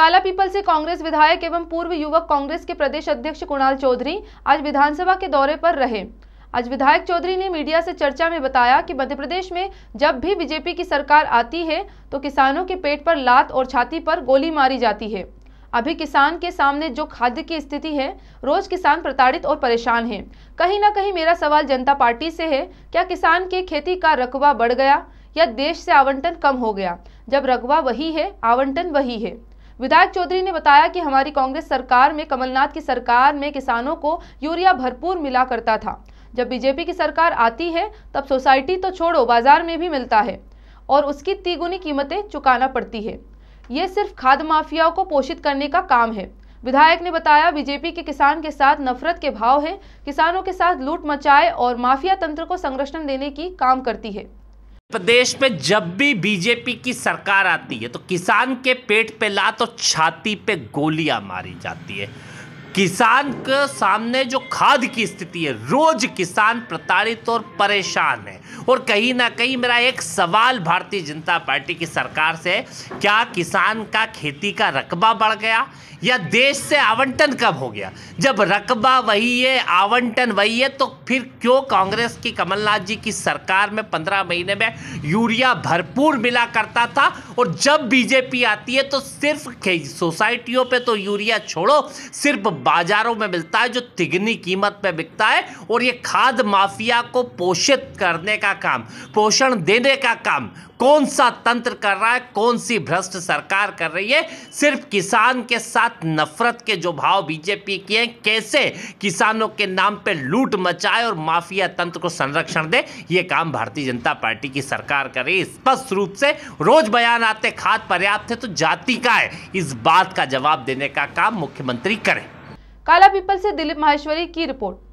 काला पीपल से कांग्रेस विधायक एवं पूर्व युवक कांग्रेस के प्रदेश अध्यक्ष कुणाल चौधरी आज विधानसभा के दौरे पर रहे आज विधायक चौधरी ने मीडिया से चर्चा में बताया कि मध्य प्रदेश में जब भी बीजेपी की सरकार आती है तो किसानों के पेट पर लात और छाती पर गोली मारी जाती है अभी किसान के सामने जो खाद्य की स्थिति है रोज किसान प्रताड़ित और परेशान है कहीं ना कहीं मेरा सवाल जनता पार्टी से है क्या किसान के खेती का रकबा बढ़ गया या देश से आवंटन कम हो गया जब रकबा वही है आवंटन वही है विधायक चौधरी ने बताया कि हमारी कांग्रेस सरकार में कमलनाथ की सरकार में किसानों को यूरिया भरपूर मिला करता था जब बीजेपी की सरकार आती है तब सोसाइटी तो छोड़ो बाजार में भी मिलता है और उसकी तिगुनी कीमतें चुकाना पड़ती है ये सिर्फ खाद माफियाओं को पोषित करने का काम है विधायक ने बताया बीजेपी के किसान के साथ नफरत के भाव है किसानों के साथ लूट मचाए और माफिया तंत्र को संरक्षण देने की काम करती है प्रदेश में जब भी बीजेपी की सरकार आती है तो किसान के पेट पे लात और छाती पे गोलियां मारी जाती है किसान के सामने जो खाद की स्थिति है रोज किसान प्रताड़ित और परेशान है और कहीं ना कहीं मेरा एक सवाल भारतीय जनता पार्टी की सरकार से क्या किसान का खेती का रकबा बढ़ गया या देश से आवंटन कब हो गया जब रकबा वही है आवंटन वही है तो फिर क्यों कांग्रेस की कमलनाथ जी की सरकार में पंद्रह महीने में यूरिया भरपूर मिला करता था और जब बीजेपी आती है तो सिर्फ सोसाइटियों पे तो यूरिया छोड़ो सिर्फ बाजारों में मिलता है जो तिगनी कीमत पे बिकता है और ये खाद माफिया को पोषित करने का काम पोषण देने का काम कौन सा तंत्र कर रहा है कौन सी भ्रष्ट सरकार कर रही है सिर्फ किसान के साथ नफरत के जो भाव बीजेपी के हैं कैसे किसानों के नाम पे लूट मचाए और माफिया तंत्र को संरक्षण दे ये काम भारतीय जनता पार्टी की सरकार कर रही है स्पष्ट रूप से रोज बयान आते खाद पर्याप्त है तो जाति का है इस बात का जवाब देने का काम मुख्यमंत्री करें काला पीपल से दिलीप माहेश्वरी की रिपोर्ट